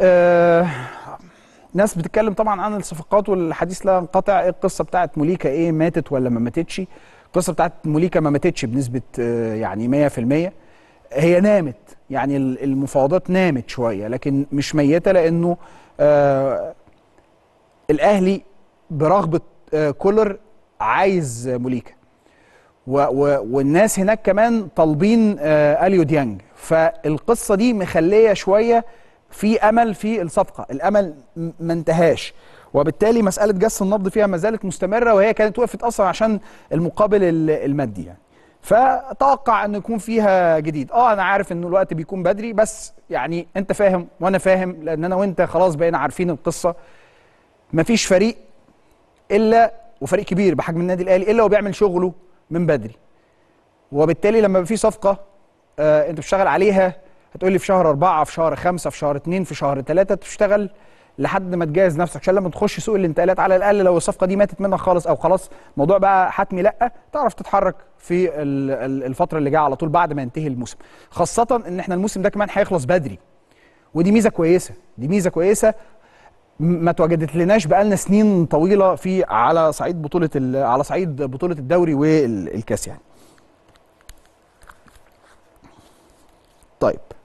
آه، ناس بتتكلم طبعا عن الصفقات والحديث لا ينقطع ايه القصه بتاعت موليكا ايه ماتت ولا ما ماتتش القصه بتاعت موليكا ما ماتتش بنسبه آه، يعني 100% هي نامت يعني المفاوضات نامت شويه لكن مش ميته لانه آه الاهلي برغبه آه كولر عايز موليكا والناس هناك كمان طالبين آه اليو ديانج فالقصه دي مخليه شويه في امل في الصفقه الامل ما انتهاش وبالتالي مساله جس النبض فيها ما زالت مستمره وهي كانت وقفت اصلا عشان المقابل المادي يعني فتوقع ان يكون فيها جديد اه انا عارف ان الوقت بيكون بدري بس يعني انت فاهم وانا فاهم لان انا وانت خلاص بقينا عارفين القصه مفيش فريق الا وفريق كبير بحجم النادي الاهلي الا وبيعمل شغله من بدري وبالتالي لما في صفقه آه انت بتشتغل عليها هتقول لي في شهر أربعة في شهر خمسة في شهر اتنين في شهر تلاتة تشتغل لحد ما تجهز نفسك عشان لما تخش سوق الانتقالات على الاقل لو الصفقه دي ماتت منك خالص او خلاص موضوع بقى حتمي لا تعرف تتحرك في الفتره اللي جايه على طول بعد ما ينتهي الموسم خاصه ان احنا الموسم ده كمان هيخلص بدري ودي ميزه كويسه دي ميزه كويسه ما تواجدت لناش بقالنا سنين طويله في على صعيد بطوله على صعيد بطوله الدوري والكاس يعني طيب